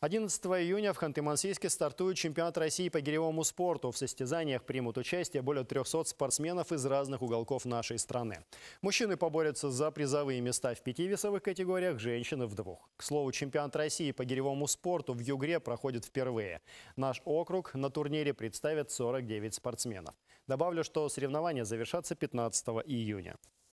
11 июня в Ханты-Мансийске стартует чемпионат России по гиревому спорту. В состязаниях примут участие более 300 спортсменов из разных уголков нашей страны. Мужчины поборются за призовые места в пяти весовых категориях, женщины в двух. К слову, чемпионат России по гиревому спорту в Югре проходит впервые. Наш округ на турнире представит 49 спортсменов. Добавлю, что соревнования завершатся 15 июня.